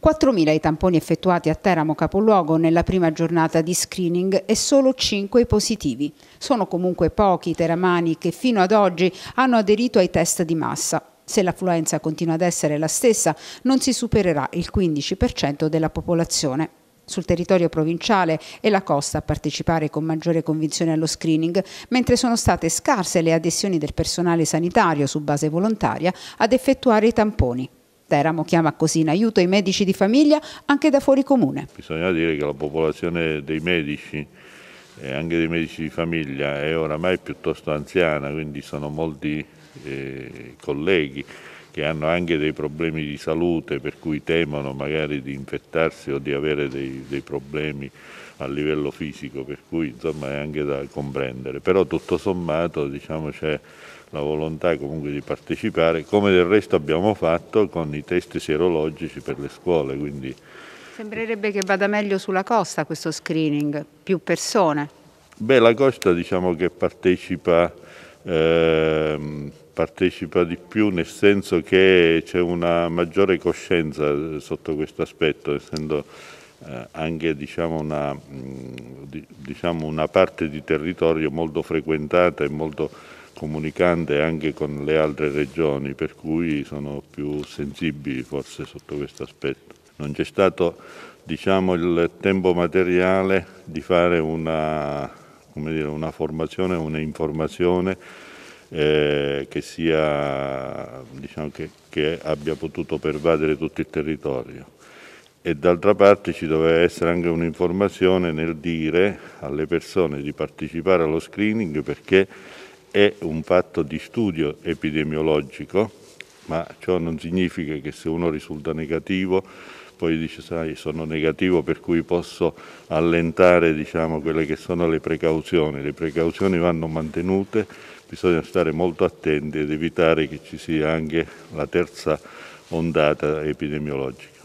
4.000 i tamponi effettuati a Teramo Capoluogo nella prima giornata di screening e solo 5 i positivi. Sono comunque pochi i teramani che fino ad oggi hanno aderito ai test di massa. Se l'affluenza continua ad essere la stessa, non si supererà il 15% della popolazione. Sul territorio provinciale è la Costa a partecipare con maggiore convinzione allo screening, mentre sono state scarse le adesioni del personale sanitario su base volontaria ad effettuare i tamponi. Teramo chiama così in aiuto i medici di famiglia anche da fuori comune. Bisogna dire che la popolazione dei medici e eh, anche dei medici di famiglia è oramai piuttosto anziana, quindi sono molti eh, colleghi che hanno anche dei problemi di salute per cui temono magari di infettarsi o di avere dei, dei problemi a livello fisico, per cui insomma è anche da comprendere. Però tutto sommato diciamo c'è la volontà comunque di partecipare, come del resto abbiamo fatto con i test serologici per le scuole. Quindi... Sembrerebbe che vada meglio sulla costa questo screening, più persone. Beh, la costa diciamo che partecipa, eh, partecipa di più nel senso che c'è una maggiore coscienza eh, sotto questo aspetto, essendo eh, anche diciamo, una, mh, mm, diciamo, una parte di territorio molto frequentata e molto comunicante anche con le altre regioni, per cui sono più sensibili forse sotto questo aspetto. Non c'è stato diciamo, il tempo materiale di fare una, dire, una formazione, un'informazione eh, che, sia, diciamo, che, che abbia potuto pervadere tutto il territorio e d'altra parte ci doveva essere anche un'informazione nel dire alle persone di partecipare allo screening perché è un fatto di studio epidemiologico, ma ciò non significa che se uno risulta negativo poi dice sai sono negativo per cui posso allentare diciamo, quelle che sono le precauzioni, le precauzioni vanno mantenute, bisogna stare molto attenti ed evitare che ci sia anche la terza ondata epidemiologica.